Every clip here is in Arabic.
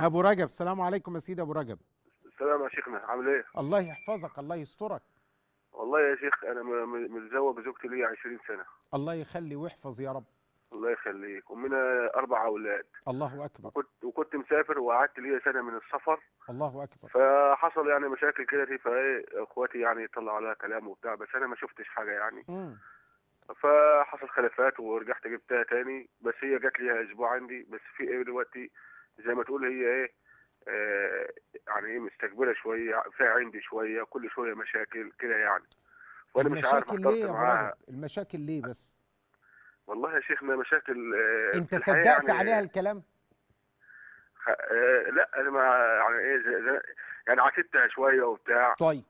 ابو رجب السلام عليكم يا سيدي ابو رجب السلام يا شيخنا عامل ايه الله يحفظك الله يسترك والله يا شيخ انا متزوج بزوجتي ليا 20 سنه الله يخلي ويحفظ يا رب الله يخليك ومنا اربع اولاد الله اكبر وكنت وكنت مسافر وقعدت ليا سنه من السفر الله اكبر فحصل يعني مشاكل كده في اخواتي يعني طلعوا عليها كلام وبتاع بس انا ما شفتش حاجه يعني امم فحصل خلافات ورجعت جبتها تاني بس هي جات لي اسبوع عندي بس في ايه دلوقتي زي ما تقول هي ايه آه، يعني ايه مستكبره شويه فيها عندي شويه كل شويه مشاكل كده يعني وانا مش عارف ليه معاها المشاكل ليه بس والله يا شيخنا مشاكل آه انت صدقت يعني عليها الكلام آه لا انا ما يعني ايه يعني عاتبتها شويه وبتاع طيب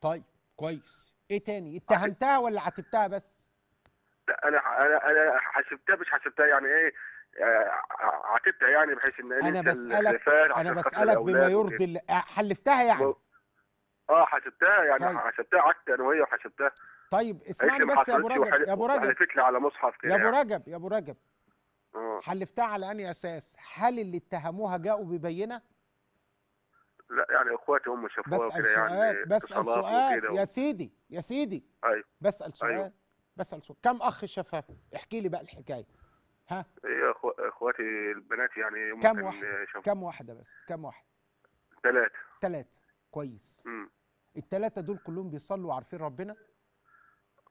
طيب كويس ايه تاني اتهمتها ولا عاتبتها بس لا انا انا انا حسبتها مش حسبتها يعني ايه آه، عاتبتها يعني بحيث ان انا بسالك انا بسالك بما يرضي آه، حلفتها يعني اه حسبتها يعني طيب. حسبتها قعدت انا وهي وحسبتها طيب اسمعني بس يا ابو رجب وحل... يا ابو رجب حلفت لي يعني على مصحف كده يا ابو يعني. رجب يا ابو رجب آه. حلفتها على انهي اساس؟ هل اللي اتهموها جاؤوا ببينه؟ لا يعني اخواتي هم شافوها بسال يعني، سؤال يعني بسال سؤال يا سيدي يا سيدي ايوه بسال سؤال أيوه. بسال سؤال كم اخ شافها؟ احكي لي بقى الحكايه ها هي إيه، اخواتي البنات يعني كم واحده كم واحده بس كم واحده ثلاثه ثلاثه كويس امم الثلاثه دول كلهم بيصلوا وعارفين ربنا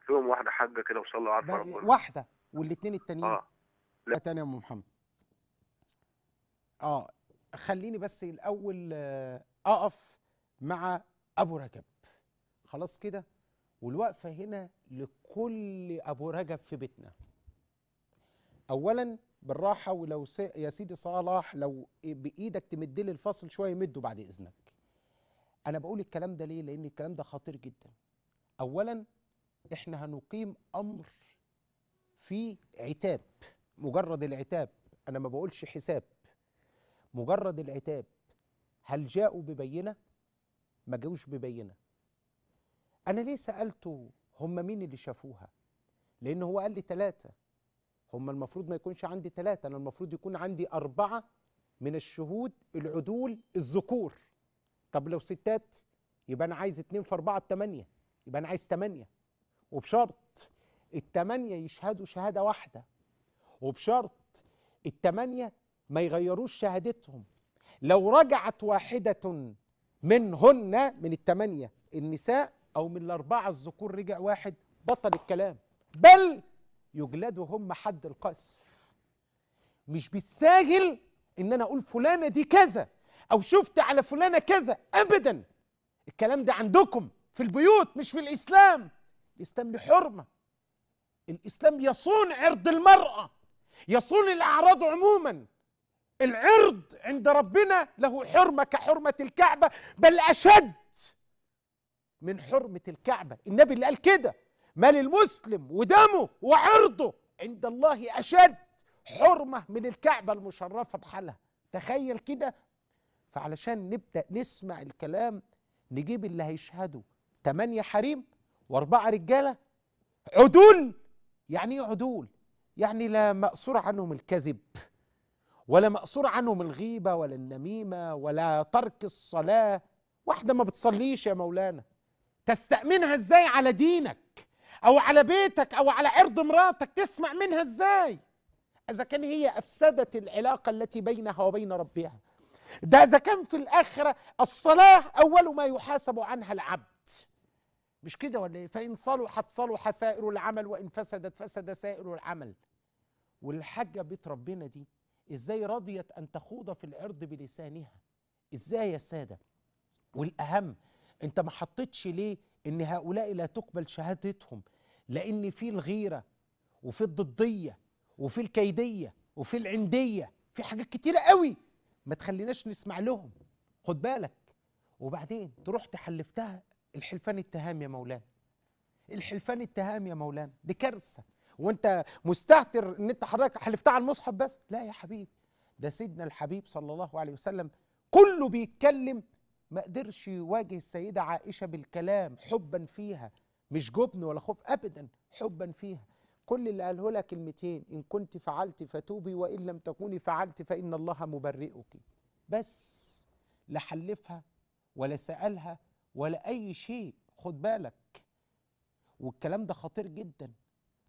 فيهم واحده حاجه كده وصلوا عارفه ربنا واحده والاثنين التانيين اه لا تاني يا ام محمد اه خليني بس الاول آه، اقف مع ابو رجب خلاص كده والوقفه هنا لكل ابو رجب في بيتنا اولا بالراحه ولو س... يا سيدي صلاح لو بايدك تمد لي الفصل شويه مده بعد اذنك انا بقول الكلام ده ليه لان الكلام ده خطير جدا اولا احنا هنقيم امر في عتاب مجرد العتاب انا ما بقولش حساب مجرد العتاب هل جاءوا ببينه ما جاوش ببينه انا ليه سالته هم مين اللي شافوها لان هو قال لي ثلاثه هم المفروض ما يكونش عندي ثلاثة أنا المفروض يكون عندي أربعة من الشهود العدول الذكور طب لو ستات يبقى أنا عايز اتنين في أربعة تمانية يبقى أنا عايز تمانية وبشرط التمانية يشهدوا شهادة واحدة وبشرط التمانية ما يغيروش شهادتهم لو رجعت واحدة منهن من التمانية النساء أو من الأربعة الذكور رجع واحد بطل الكلام بل يجلدوا هم حد القذف مش بالساهل ان انا اقول فلانه دي كذا او شفت على فلانه كذا ابدا الكلام ده عندكم في البيوت مش في الاسلام الاسلام له حرمه الاسلام يصون عرض المراه يصون الاعراض عموما العرض عند ربنا له حرمه كحرمه الكعبه بل اشد من حرمه الكعبه النبي اللي قال كده ما للمسلم ودمه وعرضه عند الله أشد حرمة من الكعبة المشرفة بحالها تخيل كده فعلشان نبدأ نسمع الكلام نجيب اللي هيشهدوا تمانية حريم وأربعة رجالة عدول يعني إيه عدول؟ يعني لا مأسور عنهم الكذب ولا مأسور عنهم الغيبة ولا النميمة ولا ترك الصلاة واحدة ما بتصليش يا مولانا تستأمنها إزاي على دينك او على بيتك او على عرض مراتك تسمع منها ازاي اذا كان هي افسدت العلاقه التي بينها وبين ربها ده اذا كان في الاخره الصلاه اول ما يحاسب عنها العبد مش كده ولا ايه فان صلحت صلح سائر العمل وان فسدت فسد سائر العمل والحاجه بيت ربنا دي ازاي رضيت ان تخوض في العرض بلسانها ازاي يا ساده والاهم انت ما حطيتش ليه ان هؤلاء لا تقبل شهادتهم لأن في الغيرة وفي الضدية وفي الكيدية وفي العندية في حاجات كتيرة قوي ما تخليناش نسمع لهم خد بالك وبعدين تروح تحلفتها الحلفان اتهام يا مولانا الحلفان اتهام يا مولانا دي كارثة وانت مستهتر ان انت حضرتك حلفتها على المصحف بس لا يا حبيبي ده سيدنا الحبيب صلى الله عليه وسلم كله بيتكلم ما قدرش يواجه السيدة عائشة بالكلام حبا فيها مش جبن ولا خوف ابدا حبا فيها كل اللي قاله لك كلمتين ان كنت فعلت فتوبي وان لم تكوني فعلت فان الله مبرئك بس لا حلفها ولا سالها ولا اي شيء خد بالك والكلام ده خطير جدا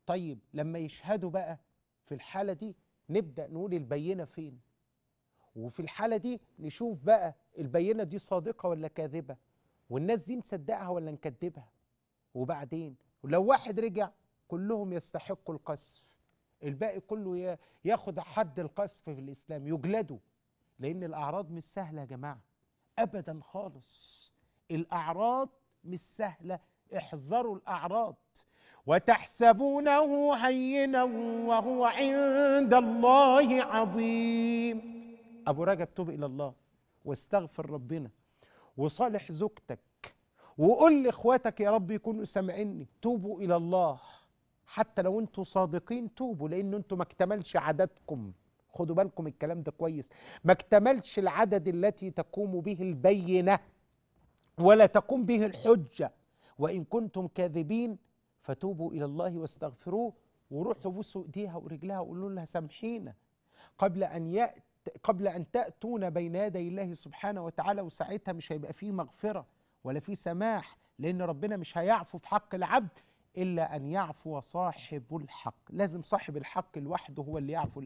طيب لما يشهدوا بقى في الحاله دي نبدا نقول البينه فين وفي الحاله دي نشوف بقى البينه دي صادقه ولا كاذبه والناس دي نصدقها ولا نكذبها وبعدين لو واحد رجع كلهم يستحقوا القذف الباقي كله ياخد حد القذف في الاسلام يجلدوا لان الاعراض مش سهله يا جماعه ابدا خالص الاعراض مش سهله احذروا الاعراض وتحسبونه هينا وهو عند الله عظيم ابو رجب توب الى الله واستغفر ربنا وصالح زوجتك وقول لاخواتك يا رب يكونوا سامعيني توبوا الى الله حتى لو انتوا صادقين توبوا لان انتوا ما اكتملش عددكم خدوا بالكم الكلام ده كويس ما اكتملش العدد التي تقوم به البينه ولا تقوم به الحجه وان كنتم كاذبين فتوبوا الى الله واستغفروه وروحوا بوسوا ايديها ورجلها وقولوا لها سامحينا قبل ان يأت قبل ان تاتون بين يدي الله سبحانه وتعالى وساعتها مش هيبقى فيه مغفره ولا في سماح لأن ربنا مش هيعفو في حق العبد إلا أن يعفو صاحب الحق لازم صاحب الحق لوحده هو اللي يعفو